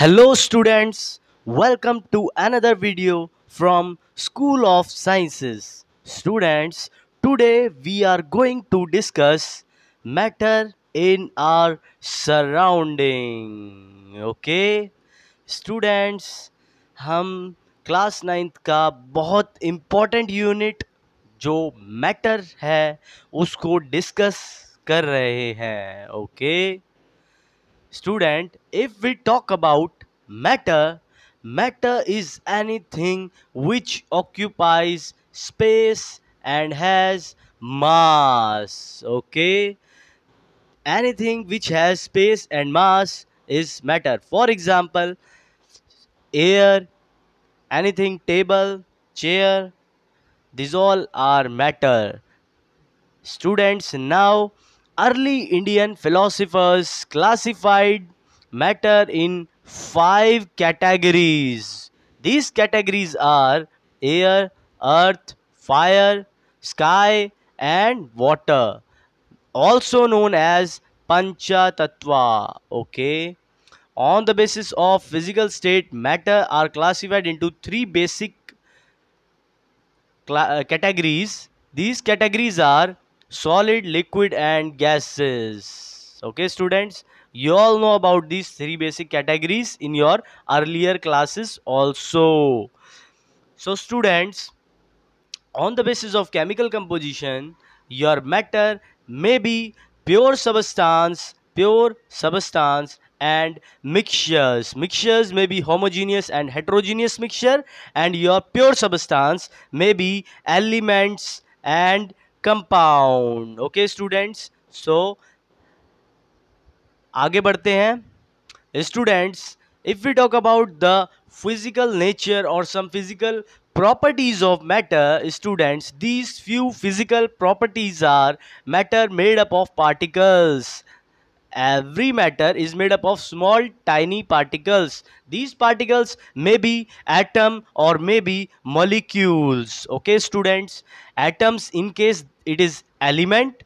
Hello students welcome to another video from school of sciences students today we are going to discuss matter in our surrounding okay students हम class ninth का बहुत important unit जो matter है उसको discuss कर रहे हैं okay okay? Student, if we talk about matter, matter is anything which occupies space and has mass. Okay? Anything which has space and mass is matter. For example, air, anything, table, chair, these all are matter. Students, now early Indian philosophers classified matter in five categories. These categories are air, earth, fire, sky and water also known as pancha tattva okay on the basis of physical state matter are classified into three basic uh, categories these categories are solid liquid and gases okay students you all know about these three basic categories in your earlier classes also so students on the basis of chemical composition your matter may be pure substance pure substance and mixtures mixtures may be homogeneous and heterogeneous mixture and your pure substance may be elements and compound okay students so आगे बढ़ते हैं students if we talk about the physical nature or some physical properties of matter students these few physical properties are matter made up of particles every matter is made up of small tiny particles these particles may be atom or may be molecules okay students atoms in case it is element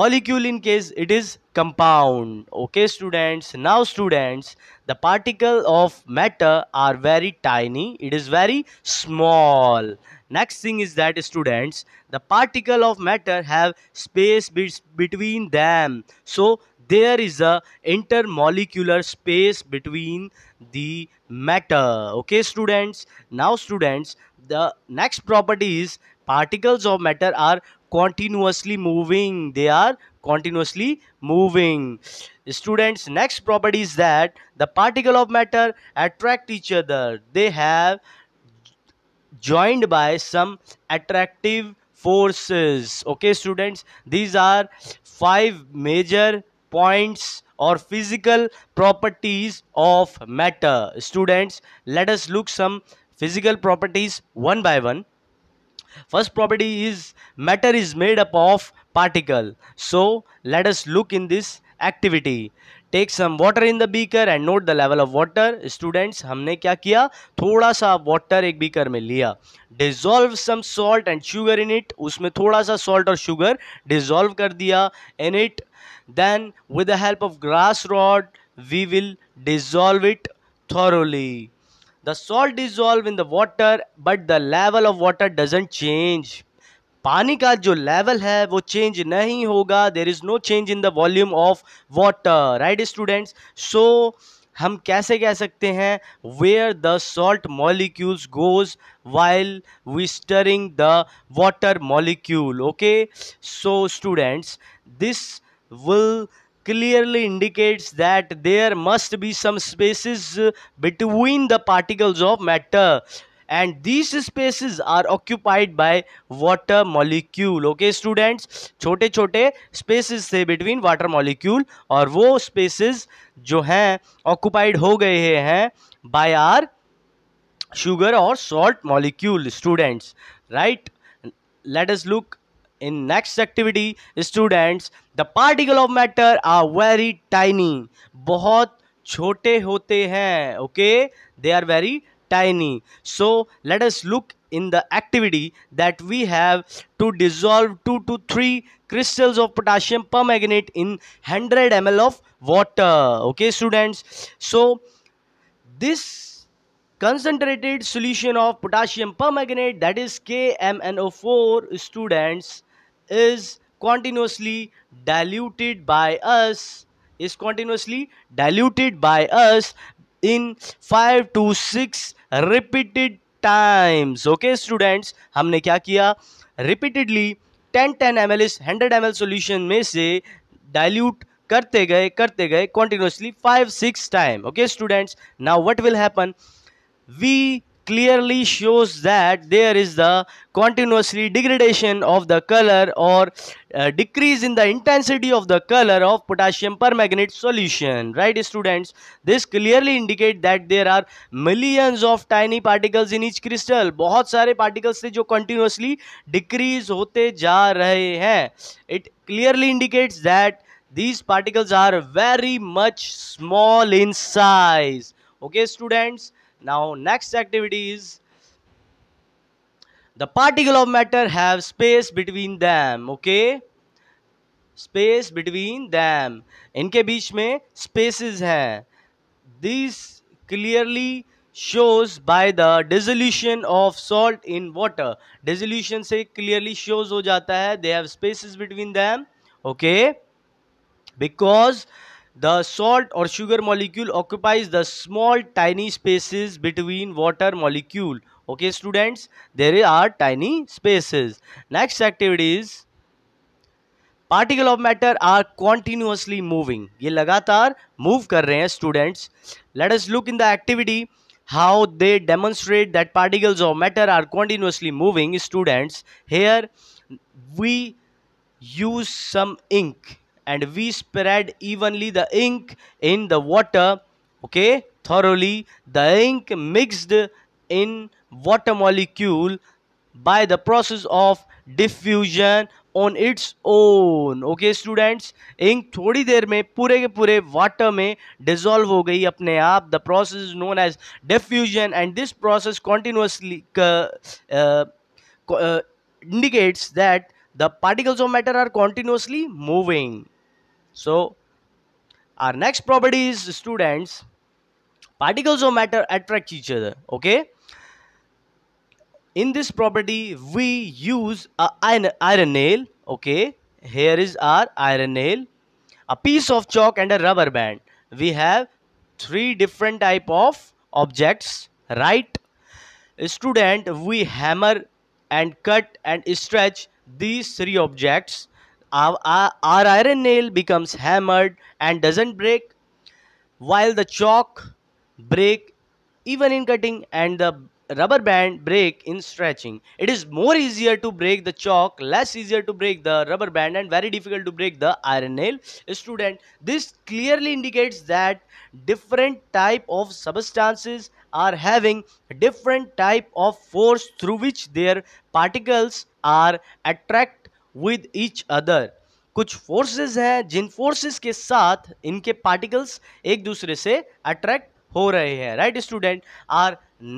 molecule in case it is compound okay students now students the particle of matter are very tiny it is very small next thing is that students the particle of matter have space be between them so there is a intermolecular space between the matter okay students now students the next property is particles of matter are continuously moving they are continuously moving students next property is that the particle of matter attract each other they have joined by some attractive forces okay students these are five major points or physical properties of matter. Students, let us look some physical properties one by one. First property is matter is made up of particle. So, let us look in this activity. Take some water in the beaker and note the level of water students हमने क्या किया थोड़ा सा water एक beaker में लिया dissolve some salt and sugar in it उसमें थोड़ा सा सॉल्ट और शुगर डिजोल्व कर दिया in it then with the help of glass rod we will dissolve it thoroughly the salt dissolve in the water but the level of water doesn't change पानी का जो level है वो change नहीं होगा there is no change in the volume of water right students so हम कैसे कह सकते हैं where the salt molecules goes while we stirring the water molecule okay so students this will clearly indicates that there must be some spaces between the particles of matter and these spaces are occupied by water molecule okay students छोटे छोटे spaces थे between water molecule और वो spaces जो हैं occupied हो गए हैं by our sugar or salt molecule students right let us look in next activity students the particle of matter are very tiny बहुत छोटे होते हैं okay they are very tiny. So let us look in the activity that we have to dissolve 2 to 3 crystals of potassium permanganate in 100 ml of water. Okay students. So this concentrated solution of potassium permanganate that is KMNO4 students is continuously diluted by us is continuously diluted by us in five to six repeated times okay students हमने क्या किया repeatedly ten ten M L hundred M L solution में से dilute करते गए करते गए continuously five six time okay students now what will happen we clearly shows that there is the continuously degradation of the color or uh, decrease in the intensity of the color of potassium permanganate solution right students this clearly indicate that there are millions of tiny particles in each crystal बहुत सारे particles थे जो continuously decrease होते जा रहे हैं it clearly indicates that these particles are very much small in size okay students now next activity is the particle of matter have space between them okay space between them In बीच में spaces हैं this clearly shows by the dissolution of salt in water dissolution से clearly shows हो जाता they have spaces between them okay because the salt or sugar molecule occupies the small tiny spaces between water molecule. Okay students, there are tiny spaces. Next activity is particle of matter are continuously moving. ये are move कर Students, let us look in the activity how they demonstrate that particles of matter are continuously moving students here we use some ink and we spread evenly the ink in the water okay thoroughly the ink mixed in water molecule by the process of diffusion on its own okay students ink thodi der mein pure ke pure water mein dissolve ho gayi apne aap the process is known as diffusion and this process continuously uh, uh, uh, indicates that the particles of matter are continuously moving so our next property is students particles of matter attract each other okay in this property we use a iron, iron nail okay here is our iron nail a piece of chalk and a rubber band we have three different type of objects right student we hammer and cut and stretch these three objects, our, our, iron nail becomes hammered and doesn't break, while the chalk break even in cutting and the rubber band break in stretching. It is more easier to break the chalk, less easier to break the rubber band and very difficult to break the iron nail. Student, this clearly indicates that different type of substances are having different type of force through which their particles are attract with each other कुछ forces हैं जिन forces के साथ इनके particles एक दूसरे से attract हो रहे हैं right student our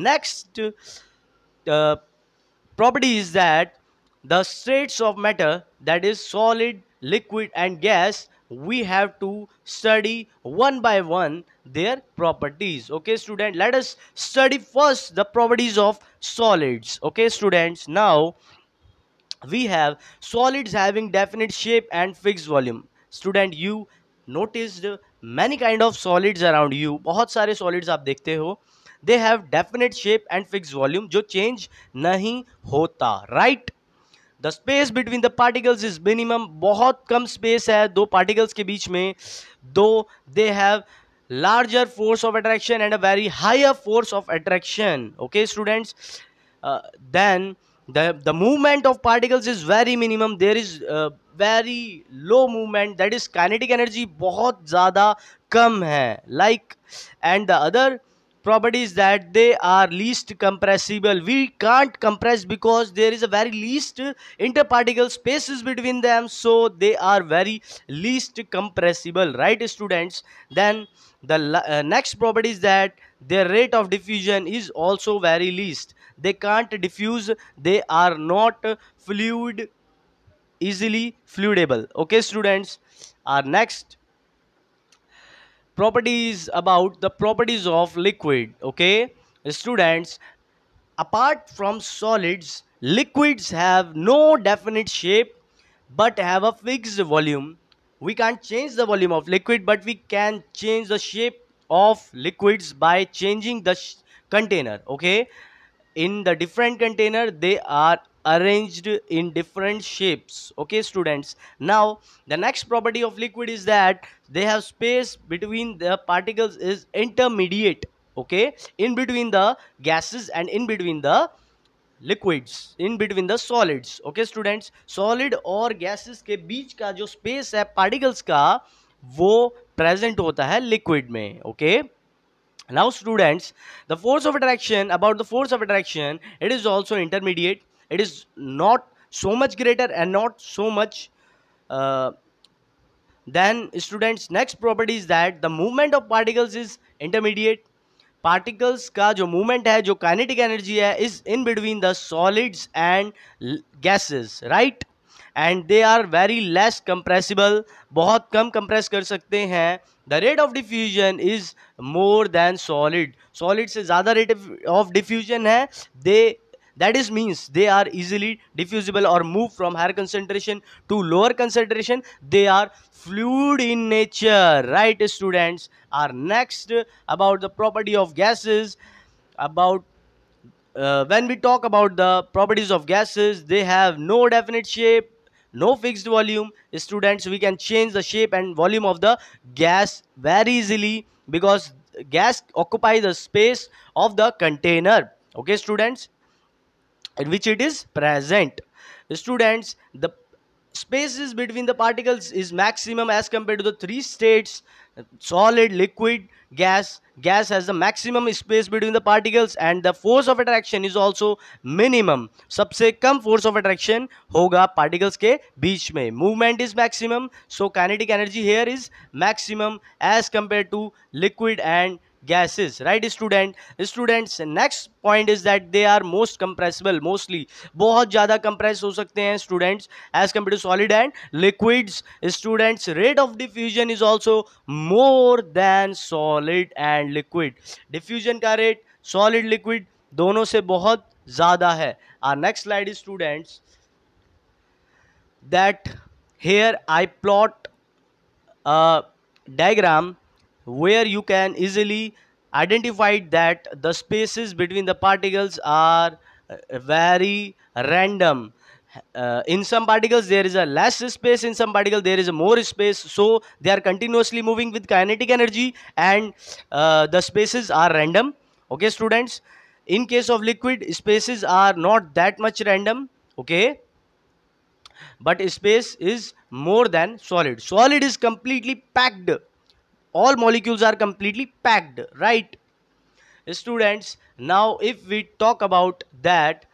next property is that the states of matter that is solid liquid and gas we have to study one by one their properties okay student let us study first the properties of solids okay students now we have solids having definite shape and fixed volume student you noticed many kind of solids around you बहुत सारे solids आप देखते हो they have definite shape and fixed volume जो change नहीं होता right the space between the particles is minimum बहुत कम स्पेस है दो पार्टिकल्स के बीच में दो they have larger force of attraction and a very higher force of attraction okay students then the the movement of particles is very minimum there is uh, very low movement that is kinetic energy बहुत ज़्यादा कम है like and the other properties that they are least compressible we can't compress because there is a very least interparticle spaces between them so they are very least compressible right students then the uh, next property is that their rate of diffusion is also very least they can't diffuse they are not fluid easily fluidable okay students our next properties about the properties of liquid okay students apart from solids liquids have no definite shape but have a fixed volume we can't change the volume of liquid but we can change the shape of liquids by changing the container okay in the different container they are arranged in different shapes okay students now the next property of liquid is that they have space between the particles is intermediate okay in between the gases and in between the liquids in between the solids okay students solid और gases के बीच का जो space है particles का वो present होता है लिक्विड में okay okay? now students the force of attraction about the force of attraction it is also intermediate it is not so much greater and not so much uh, then students next property is that the movement of particles is intermediate Particles ka jo movement hai, jo kinetic energy hai, is in between the solids and gases, right? And they are very less compressible बहुत कम compress कर सकते हैं the rate of diffusion is more than solid solid से ज़्यादा rate of diffusion है दे that is means they are easily diffusible or move from higher concentration to lower concentration they are fluid in nature right students are next about the property of gases about uh, when we talk about the properties of gases they have no definite shape no fixed volume students we can change the shape and volume of the gas very easily because gas occupies the space of the container okay students in which it is present students the spaces between the particles is maximum as compared to the three states solid liquid gas gas has the maximum space between the particles and the force of attraction is also minimum सबसे कम force of attraction होगा particles के बीच में movement is maximum so kinetic energy here is maximum as compared to liquid and gases right student students next point is that they are most compressible mostly बहुत ज़्यादा compress हो सकते हैं students as compared to solid and liquids students rate of diffusion is also more than solid and liquid diffusion का rate solid liquid दोनों से बहुत ज़्यादा है our next slide is students that here I plot a diagram where you can easily identify that the spaces between the particles are uh, very random uh, in some particles there is a less space in some particles there is a more space so they are continuously moving with kinetic energy and uh, the spaces are random okay students in case of liquid spaces are not that much random okay but space is more than solid solid is completely packed all molecules are completely packed right students now if we talk about that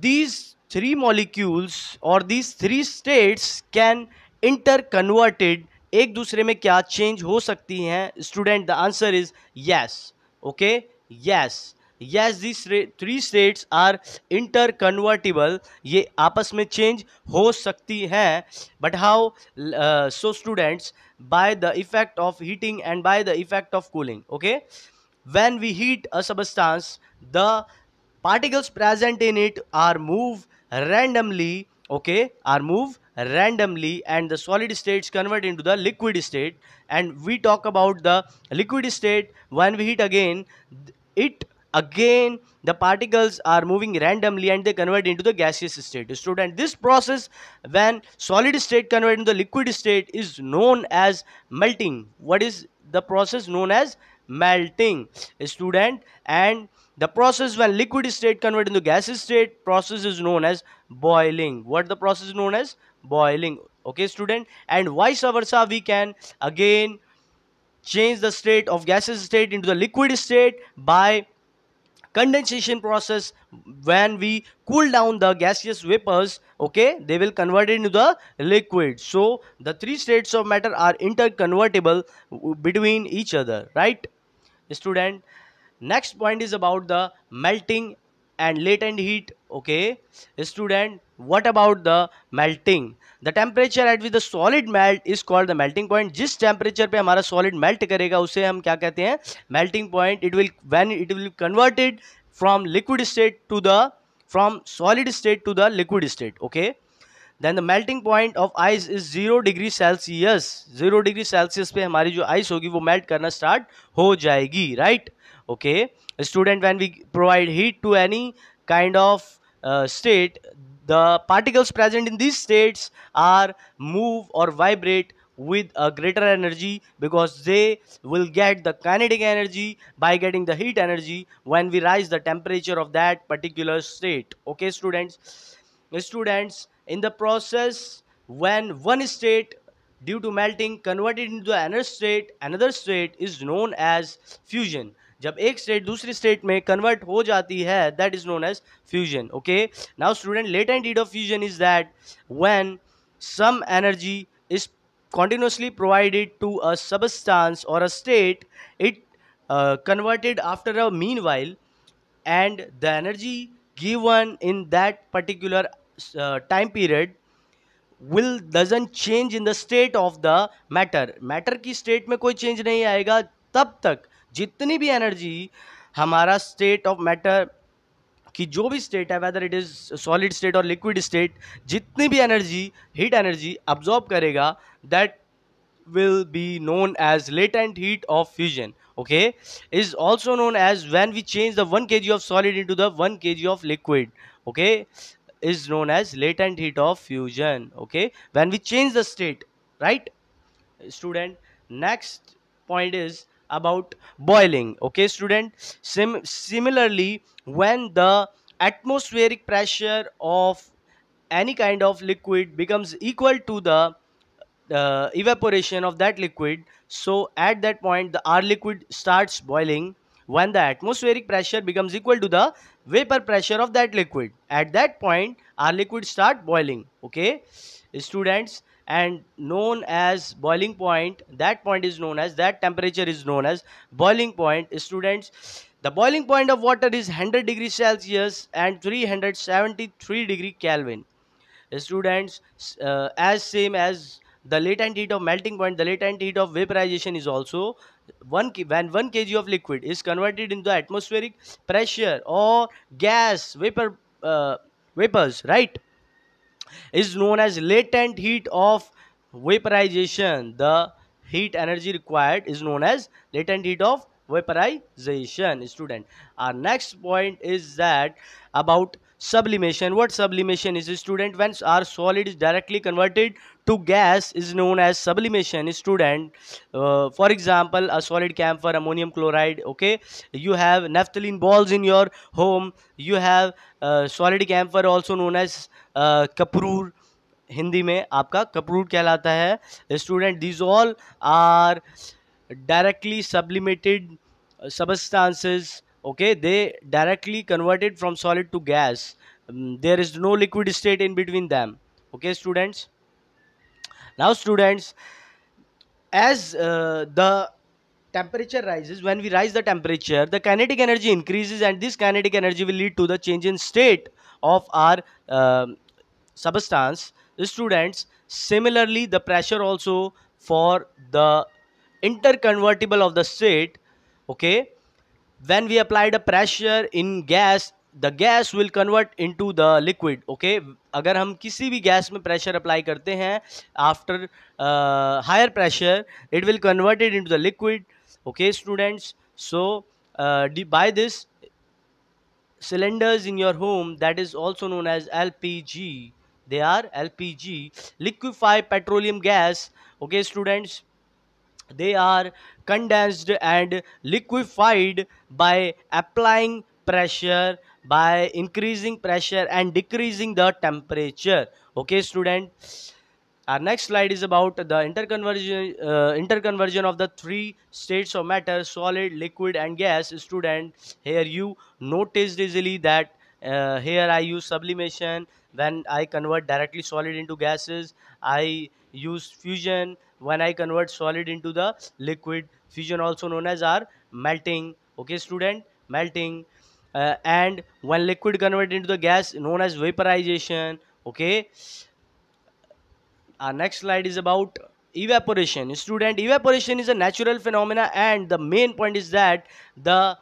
these three molecules or these three states can interconverted एक दूसरे में क्या change हो सकती हैं student the answer is yes okay yes yes this three states are interconvertible ये आपस में चेंज हो सकती हैं but how so students by the effect of heating and by the effect of cooling okay when we heat a substance the particles present in it are move randomly okay are move randomly and the solid states convert into the liquid state and we talk about the liquid state when we heat again it uh, again the particles are moving randomly and they convert into the gaseous state student this process when solid state convert into the liquid state is known as melting what is the process known as melting student and the process when liquid state convert into gaseous state process is known as boiling what the process is known as boiling okay student and vice versa we can again change the state of gaseous state into the liquid state by condensation process when we cool down the gaseous vapors okay they will convert into the liquid so the three states of matter are interconvertible between each other right student next point is about the melting and latent heat okay student what about the melting the temperature at which the solid melt is called the melting point जिस temperature पे हमारा solid melt करेगा उसे हम क्या कहते हैं melting point it will when it will converted from liquid state to the from solid state to the liquid state okay then the melting point of ice is zero degree Celsius zero degree Celsius पे हमारी जो ice होगी वो melt करना start हो जाएगी right okay a student when we provide heat to any kind of uh, state the particles present in these states are move or vibrate with a greater energy because they will get the kinetic energy by getting the heat energy when we rise the temperature of that particular state okay students uh, students in the process when one state due to melting converted into another state another state is known as fusion जब एक state दूसरी state में convert हो जाती है that is known as fusion okay now student latent heat of fusion is that when some energy is continuously provided to a substance और a state it converted after a meanwhile and the energy given in that particular time period will doesn't change in the state of the matter matter की state में कोई change नहीं आएगा तब तक जितनी भी एनर्जी हमारा स्टेट ऑफ मैटर कि जो भी स्टेट है whether it is solid state और लिक्विड स्टेट जितनी भी एनर्जी हीट एनर्जी अब्जॉर्ब करेगा that will be known as latent heat of fusion okay is also known as when we change the one K G of solid into the one K G of liquid okay is known as latent heat of fusion okay when we change the state right student next point is about boiling okay student Sim similarly when the atmospheric pressure of any kind of liquid becomes equal to the uh, evaporation of that liquid so at that point the r liquid starts boiling when the atmospheric pressure becomes equal to the vapor pressure of that liquid at that point our liquid start boiling okay students and known as boiling point that point is known as that temperature is known as boiling point students the boiling point of water is 100 degree celsius and 373 degree kelvin students uh, as same as the latent heat of melting point the latent heat of vaporization is also one when 1 kg of liquid is converted into atmospheric pressure or gas vapor uh, vapors right is known as latent heat of vaporization. The heat energy required is known as latent heat of vaporization student our next point is that about sublimation what sublimation is student when our solid is directly converted to gas is known as sublimation student for example a solid camphor ammonium chloride okay you have naphthalene balls in your home you have solid camphor also known as kapoor Hindi में आपका कपरूर कहलाता है student these all are directly sublimated substances okay they directly converted from solid to gas there is no liquid state in between them okay students now students as uh, the temperature rises when we rise the temperature the kinetic energy increases and this kinetic energy will lead to the change in state of our uh, substance students similarly the pressure also for the interconvertible of the state okay when we apply the pressure in gas the gas will convert into the liquid okay अगर हम किसी भी gas में pressure apply करते हैं after higher pressure it will converted into the liquid okay students so by this cylinders in your home that is also known as L P G they are L P G liquefy petroleum gas okay students they are condensed and liquefied by applying pressure by increasing pressure and decreasing the temperature okay student our next slide is about the interconversion uh, interconversion of the three states of matter solid liquid and gas student here you noticed easily that uh, here i use sublimation when i convert directly solid into gases i use fusion when i convert solid into the liquid fusion also known as our melting okay student melting uh, and when liquid converted into the gas known as vaporization okay our next slide is about evaporation student evaporation is a natural phenomena and the main point is that the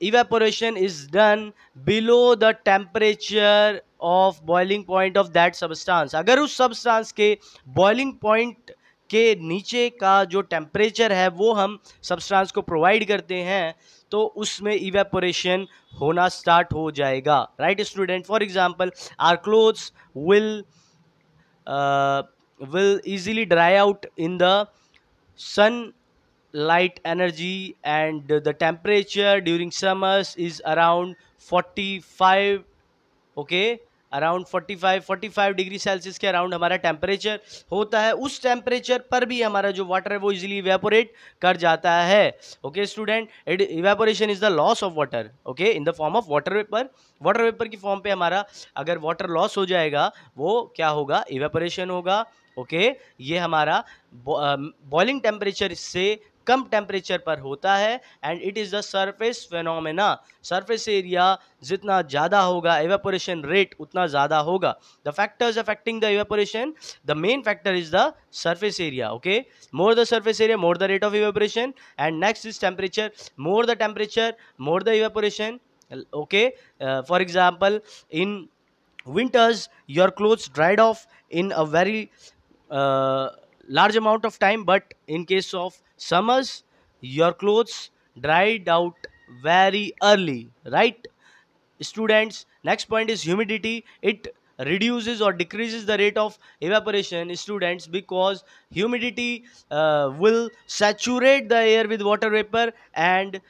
evaporation is done below the temperature of boiling point of that substance अगर उस substance के boiling point के नीचे का जो temperature है वो हम सबस्ट्रांस को प्रोवाइड करते हैं तो उसमें इवेपोरेशन होना स्टार्ट हो जाएगा right student for example our clothes will will easily dry out in the sunlight energy and the temperature during summers is around 45 ओके okay? अराउंड 45 45 डिग्री सेल्सियस के अराउंड हमारा टेम्परेचर होता है उस temperature पर भी हमारा जो वाटर है वो इजीली इवेपोरेट कर जाता है okay student it evaporation is the loss of water okay in the form of water vapour water vapour की फॉर्म पे हमारा अगर वाटर लॉस हो जाएगा वो क्या होगा इवेपोरेशन होगा ओके okay, ये हमारा बॉइलिंग टेम्परेचर um, से कम टेम्परेचर पर होता है and it is the surface phenomena surface area जितना ज़्यादा होगा एवेपोरेशन रेट उतना ज़्यादा होगा the factors affecting the evaporation the main factor is the surface area okay more the surface area more the rate of evaporation and next is temperature more the temperature more the evaporation okay for example in winters your clothes dried off in a very large amount of time but in case of Summers, your clothes dried out very early, right? Students, next point is humidity. It reduces or decreases the rate of evaporation students because humidity uh, will saturate the air with water vapor and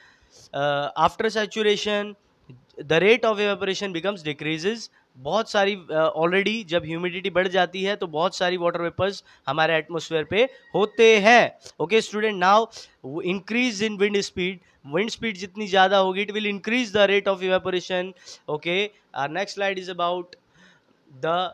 uh, after saturation the rate of evaporation becomes decreases बहुत सारी already uh, जब humidity बढ़ जाती है तो बहुत सारी water vapours हमारे एटमोसफेयर पे होते हैं okay student now increase in wind speed wind speed जितनी ज़्यादा होगी it will increase the rate of evaporation okay our next slide is about the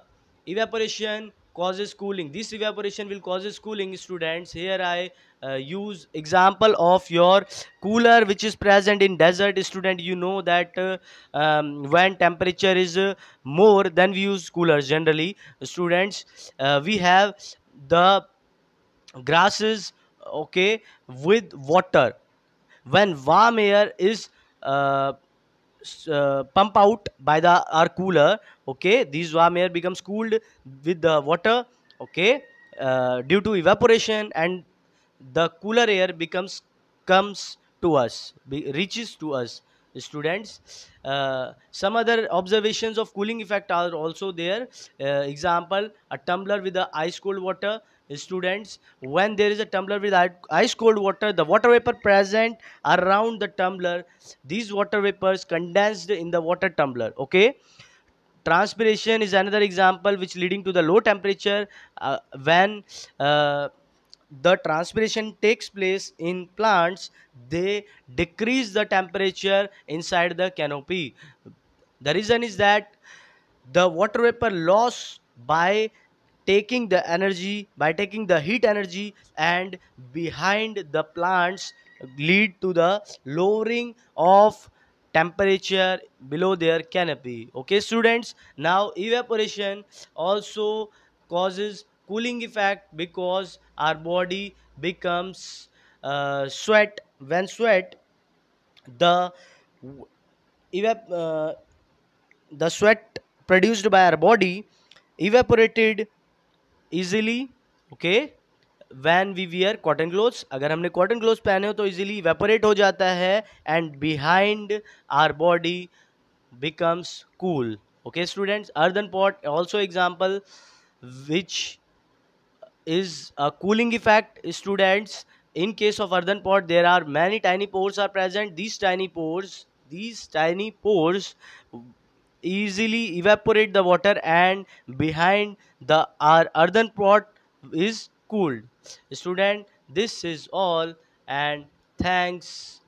evaporation causes cooling this evaporation will causes cooling students here i uh, use example of your cooler which is present in desert student you know that uh, um, when temperature is uh, more then we use coolers generally students uh, we have the grasses okay with water when warm air is uh, uh, pump out by the our cooler okay these warm air becomes cooled with the water okay due to evaporation and the cooler air becomes comes to us be, reaches to us students uh, some other observations of cooling effect are also there uh, example a tumbler with the ice cold water students when there is a tumbler with ice cold water the water vapor present around the tumbler these water vapors condensed in the water tumbler okay transpiration is another example which leading to the low temperature uh, when uh, the transpiration takes place in plants they decrease the temperature inside the canopy the reason is that the water vapor loss by taking the energy by taking the heat energy and behind the plants lead to the lowering of temperature below their canopy okay students now evaporation also causes cooling effect because our body becomes uh, sweat when sweat the uh, the sweat produced by our body evaporated easily okay when we wear cotton clothes अगर हमने cotton clothes पहने हो तो easily evaporate हो जाता है and behind our body becomes cool okay students earthen pot also example which is a cooling effect students in case of earthen pot there are many tiny pores are present these tiny pores these tiny pores easily evaporate the water and behind the our earthen pot is cooled student this is all and thanks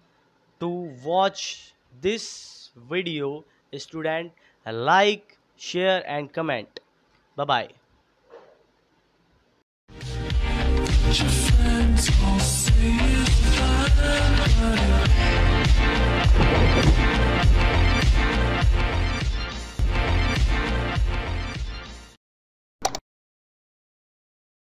to watch this video student like share and comment bye bye friends will see you